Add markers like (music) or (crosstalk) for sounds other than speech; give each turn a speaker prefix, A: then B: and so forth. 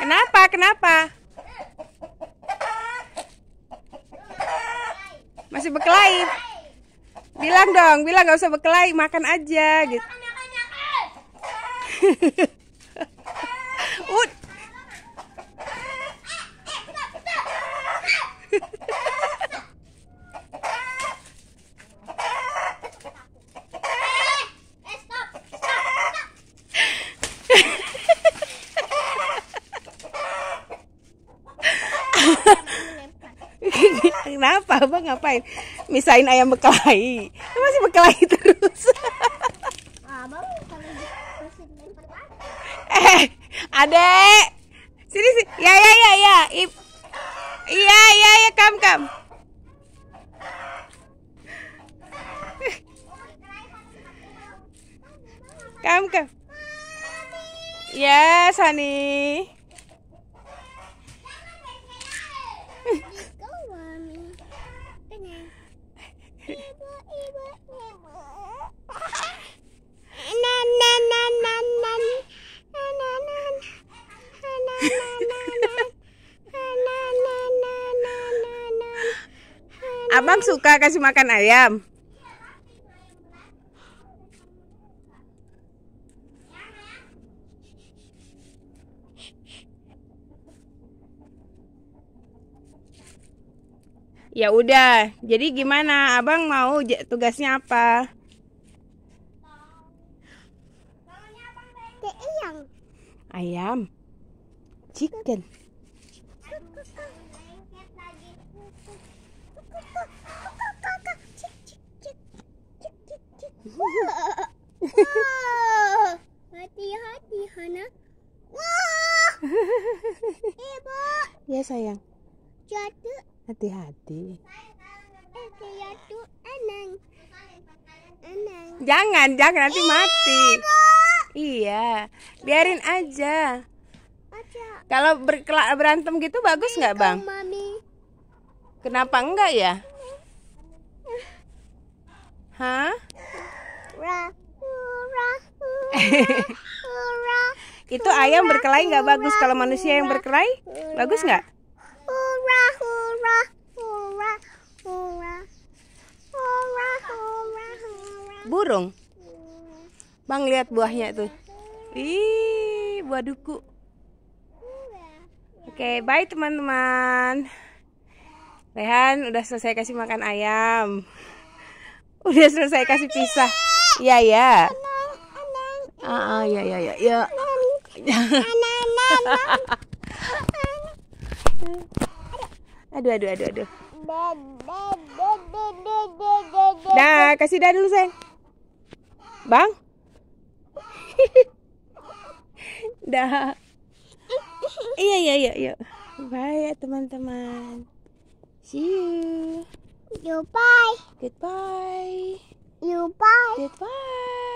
A: Kenapa? Kenapa? Masih berkelahi. Bilang dong, bilang gak usah berkelahi, makan aja gitu. (laughs) (laughs) Kenapa abang ngapain? Misain ayam berkelahi. Masih berkelahi terus. (laughs) Eh, adek. Sini sini. Ya ya ya ya. Iya iya ya kam kam. (laughs) Kam kam. yes honey. Abang suka kasih makan ayam? Ya udah, jadi gimana? Abang mau tugasnya apa? Ayam. Chicken. Ya sayang. Hati-hati. Jangan, jangan nanti iya, mati. Iya, biarin aja. Kalau berantem gitu bagus nggak bang? Kenapa enggak ya? (laughs) Hah? (laughs) Itu ayam berkelahi nggak bagus. Kalau manusia yang berkelahi, bagus nggak? Hura hura hura hura hura hura Burung. Bang lihat buahnya itu, Ih, buah duku. Oke, okay, bye teman-teman. Rehan udah selesai kasih makan ayam. (laughs) Udah selesai kasih pisah. Iya, ya, Ah, iya, iya, iya. Ya aduh aduh aduh aduh dah kasih dah dulu sayang bang (laughs) dah iya iya iya iya bye ya teman-teman see you you bye goodbye you bye goodbye